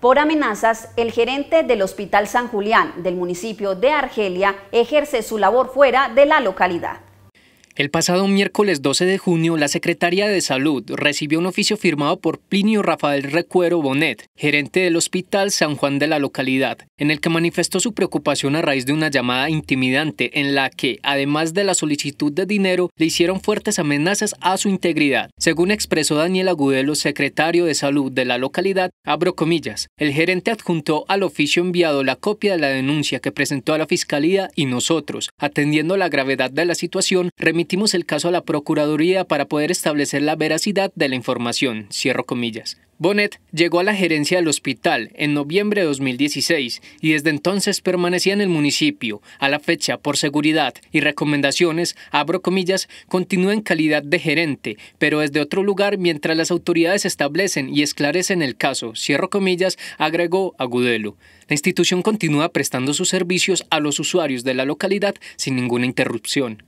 Por amenazas, el gerente del Hospital San Julián del municipio de Argelia ejerce su labor fuera de la localidad. El pasado miércoles 12 de junio, la Secretaría de Salud recibió un oficio firmado por Plinio Rafael Recuero Bonet, gerente del Hospital San Juan de la localidad, en el que manifestó su preocupación a raíz de una llamada intimidante en la que, además de la solicitud de dinero, le hicieron fuertes amenazas a su integridad. Según expresó Daniel Agudelo, secretario de Salud de la localidad, abro comillas, el gerente adjuntó al oficio enviado la copia de la denuncia que presentó a la Fiscalía y nosotros, atendiendo la gravedad de la situación, remitió remitimos el caso a la Procuraduría para poder establecer la veracidad de la información. Cierro comillas. Bonnet llegó a la gerencia del hospital en noviembre de 2016 y desde entonces permanecía en el municipio. A la fecha, por seguridad y recomendaciones, abro comillas, continúa en calidad de gerente, pero desde otro lugar mientras las autoridades establecen y esclarecen el caso. Cierro comillas, agregó Agudelo. La institución continúa prestando sus servicios a los usuarios de la localidad sin ninguna interrupción.